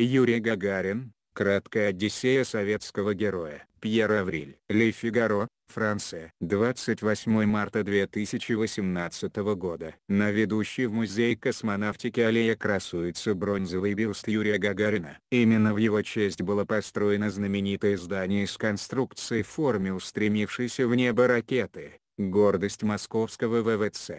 Юрий Гагарин, краткая Одиссея советского героя. Пьер Авриль. Ле Фигаро, Франция. 28 марта 2018 года. На ведущей в Музей космонавтики аллее красуется бронзовый бюст Юрия Гагарина. Именно в его честь было построено знаменитое здание с конструкцией в форме устремившейся в небо ракеты, гордость московского ВВЦ.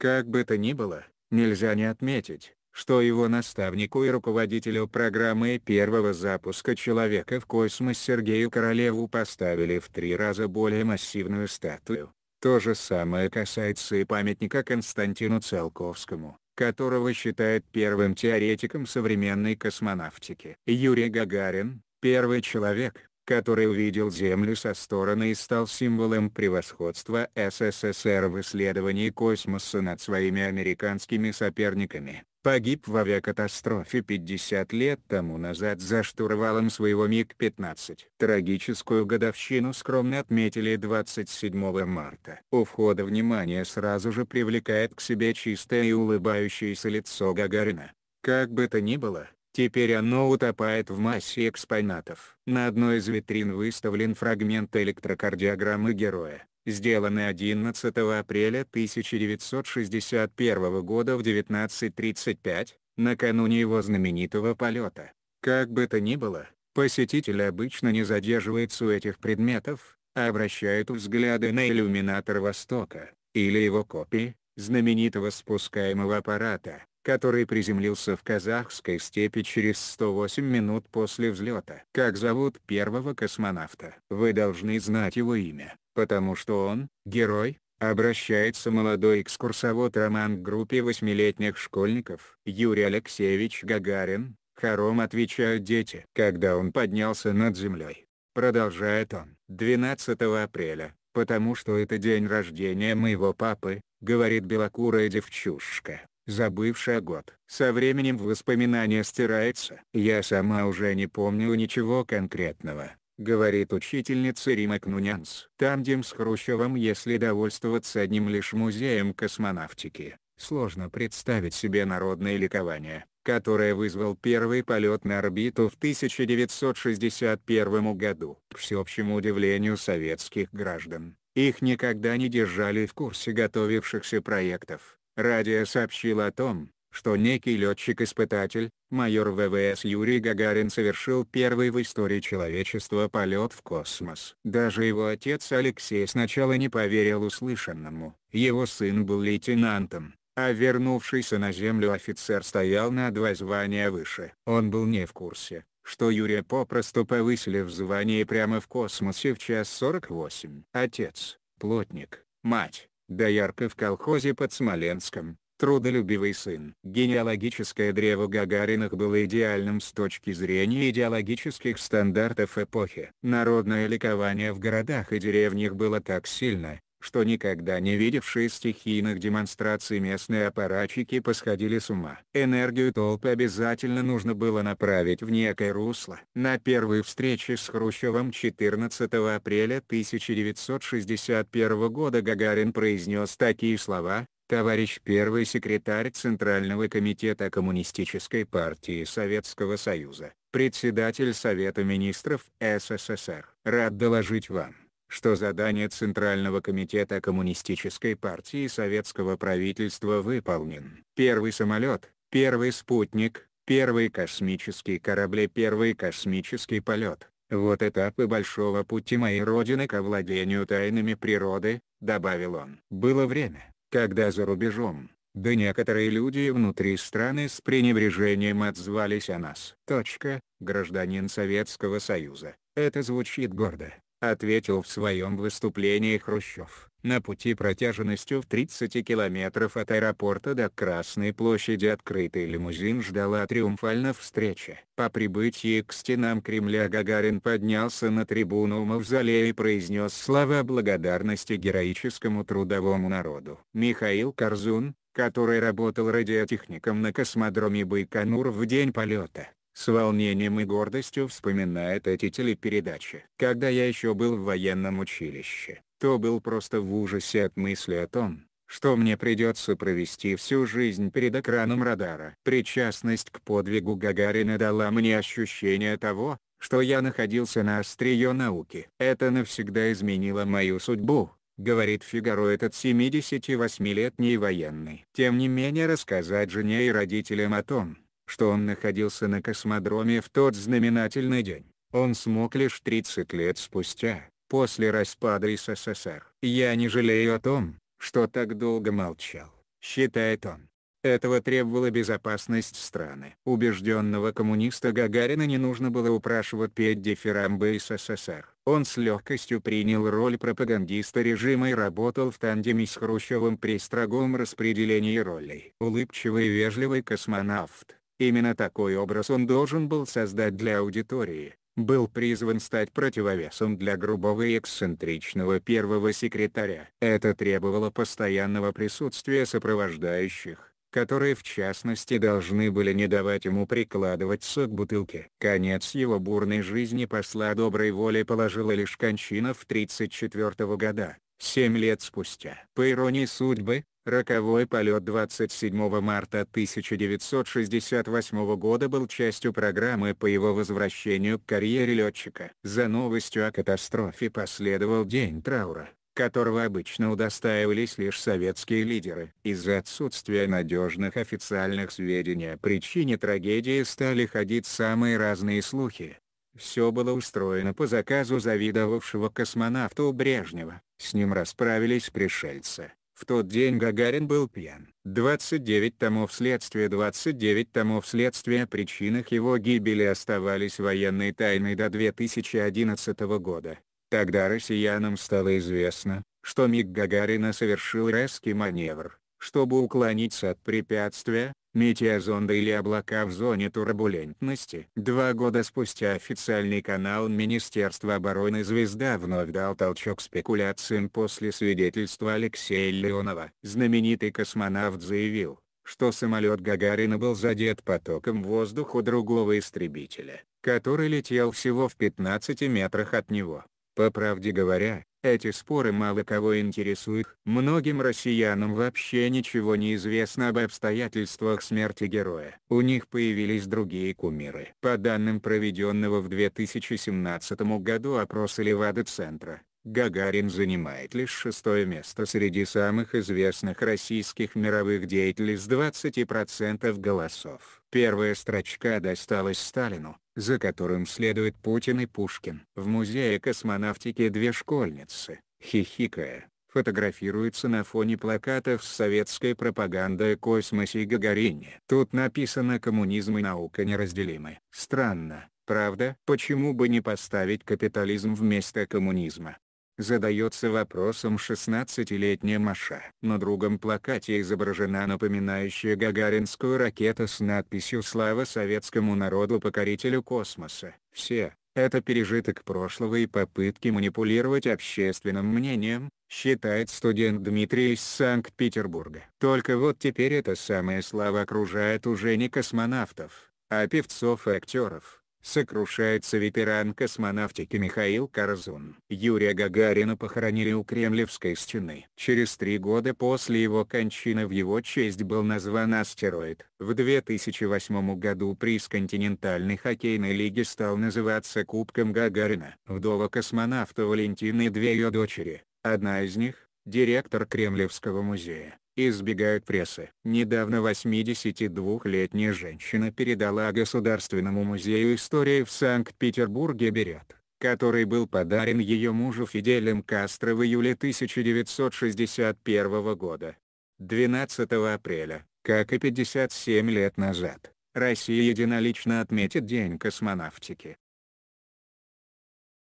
Как бы то ни было, нельзя не отметить, что его наставнику и руководителю программы первого запуска человека в космос Сергею Королеву поставили в три раза более массивную статую. То же самое касается и памятника Константину Циолковскому, которого считают первым теоретиком современной космонавтики. Юрий Гагарин, первый человек, который увидел Землю со стороны и стал символом превосходства СССР в исследовании космоса над своими американскими соперниками погиб в авиакатастрофе 50 лет тому назад за штурвалом своего МиГ-15. Трагическую годовщину скромно отметили 27 марта. У входа внимание сразу же привлекает к себе чистое и улыбающееся лицо Гагарина. Как бы то ни было, Теперь оно утопает в массе экспонатов. На одной из витрин выставлен фрагмент электрокардиограммы героя, сделанный 11 апреля 1961 года в 19.35, накануне его знаменитого полета. Как бы то ни было, посетитель обычно не задерживается у этих предметов, а обращают взгляды на иллюминатор Востока, или его копии, знаменитого спускаемого аппарата, который приземлился в казахской степи через 108 минут после взлета. Как зовут первого космонавта? Вы должны знать его имя, потому что он — герой, Обращается молодой экскурсовод Роман к группе восьмилетних школьников. Юрий Алексеевич Гагарин, хором отвечают дети. Когда он поднялся над землей. Продолжает он. 12 апреля, потому что это день рождения моего папы, говорит белокурая девчушка забывший о год. Со временем воспоминания стираются. «Я сама уже не помню ничего конкретного», — говорит учительница Рима Кнунянс. Тандем с Хрущевым если довольствоваться одним лишь музеем космонавтики, сложно представить себе народное ликование, которое вызвал первый полет на орбиту в 1961 году. К всеобщему удивлению советских граждан, их никогда не держали в курсе готовившихся проектов. Радио сообщило о том, что некий летчик-испытатель, майор ВВС Юрий Гагарин совершил первый в истории человечества полет в космос. Даже его отец Алексей сначала не поверил услышанному, его сын был лейтенантом, а вернувшийся на Землю офицер стоял на два звания выше. Он был не в курсе, что Юрия попросту повысили в звании прямо в космосе в час 48. Отец, плотник, мать, Доярка в колхозе под Смоленском, трудолюбивый сын. Генеалогическое древо Гагариных было идеальным с точки зрения идеологических стандартов эпохи. Народное ликование в городах и деревнях было так сильно, что никогда не видевшие стихийных демонстраций местные аппаратчики посходили с ума. Энергию толпы обязательно нужно было направить в некое русло. На первой встрече с Хрущевым 14 апреля 1961 года Гагарин произнес такие слова, товарищ первый секретарь Центрального комитета Коммунистической партии Советского Союза, председатель Совета министров СССР. Рад доложить вам что задание Центрального комитета Коммунистической партии советского правительства выполнен. Первый самолет, первый спутник, первый космический корабль первый космический полет. Вот этапы большого пути моей родины к овладению тайнами природы, добавил он. Было время, когда за рубежом, да некоторые люди внутри страны с пренебрежением отзвались о нас. Точка, гражданин Советского Союза, это звучит гордо ответил в своем выступлении Хрущев. На пути протяженностью в 30 километров от аэропорта до Красной площади открытый лимузин ждала триумфальная встреча. По прибытии к стенам Кремля Гагарин поднялся на трибуну Мавзолея и произнес слова благодарности героическому трудовому народу. Михаил Корзун, который работал радиотехником на космодроме Байконур в день полета, с волнением и гордостью вспоминает эти телепередачи. Когда я еще был в военном училище, то был просто в ужасе от мысли о том, что мне придется провести всю жизнь перед экраном радара. Причастность к подвигу Гагарина дала мне ощущение того, что я находился на острие науки. Это навсегда изменило мою судьбу, говорит Фигаро этот 78-летний военный. Тем не менее рассказать жене и родителям о том, что он находился на космодроме в тот знаменательный день, он смог лишь 30 лет спустя, после распада СССР. «Я не жалею о том, что так долго молчал», — считает он. Этого требовала безопасность страны. Убежденного коммуниста Гагарина не нужно было упрашивать петь дифирамбы СССР. Он с легкостью принял роль пропагандиста режима и работал в тандеме с Хрущевым при строгом распределении ролей. Улыбчивый и вежливый космонавт, Именно такой образ он должен был создать для аудитории, был призван стать противовесом для грубого и эксцентричного первого секретаря. Это требовало постоянного присутствия сопровождающих, которые в частности должны были не давать ему прикладываться к бутылке. Конец его бурной жизни посла доброй воли положила лишь кончина в 34 года, семь лет спустя. По иронии судьбы, Роковой полет 27 марта 1968 года был частью программы по его возвращению к карьере летчика. За новостью о катастрофе последовал день траура которого обычно удостаивались лишь советские лидеры. Из-за отсутствия надежных официальных сведений о причине трагедии стали ходить самые разные слухи. Все было устроено по заказу завидовавшего космонавту Брежнева, с ним расправились пришельцы. В тот день Гагарин был пьян. 29 томов следствия 29 томов следствия о причинах его гибели оставались военной тайной до 2011 года. Тогда россиянам стало известно, что Миг Гагарина совершил резкий маневр, чтобы уклониться от препятствия, метеозонды или облака в зоне турбулентности. Два года спустя официальный канал Министерства обороны «Звезда» вновь дал толчок спекуляциям после свидетельства Алексея Леонова. Знаменитый космонавт заявил, что самолет Гагарина был задет потоком воздуха другого истребителя, который летел всего в 15 метрах от него. По правде говоря, эти споры мало кого интересуют. Многим россиянам вообще ничего не известно об обстоятельствах смерти героя. У них появились другие кумиры. По данным проведенного в 2017 году опроса Левада-центра, Гагарин занимает лишь шестое место среди самых известных российских мировых деятелей с 20% голосов. Первая строчка досталась Сталину, за которым следует Путин и Пушкин. В музее космонавтики две школьницы, хихикая, фотографируются на фоне плакатов с советской пропагандой о космосе и Гагарине. Тут написано «Коммунизм и наука неразделимы». Странно, правда? Почему бы не поставить капитализм вместо коммунизма? Задается вопросом 16-летняя Маша. На другом плакате изображена напоминающая гагаринскую ракета с надписью «Слава советскому народу покорителю космоса». Все, это пережиток прошлого и попытки манипулировать общественным мнением, считает студент Дмитрий из Санкт-Петербурга. Только вот теперь эта самая слава окружает уже не космонавтов, а певцов и актеров. Сокрушается ветеран космонавтики Михаил Карзун. Юрия Гагарина похоронили у Кремлевской стены. Через три года после его кончины в его честь был назван астероид. В 2008 году приз континентальной хоккейной лиги стал называться Кубком Гагарина. Вдова космонавта Валентины и две ее дочери, одна из них, директор Кремлевского музея, избегают прессы. Недавно 82-летняя женщина передала Государственному музею истории в Санкт-Петербурге берет, который был подарен ее мужу Фиделем Кастро в июле 1961 года. 12 апреля, как и 57 лет назад, Россия единолично отметит День космонавтики.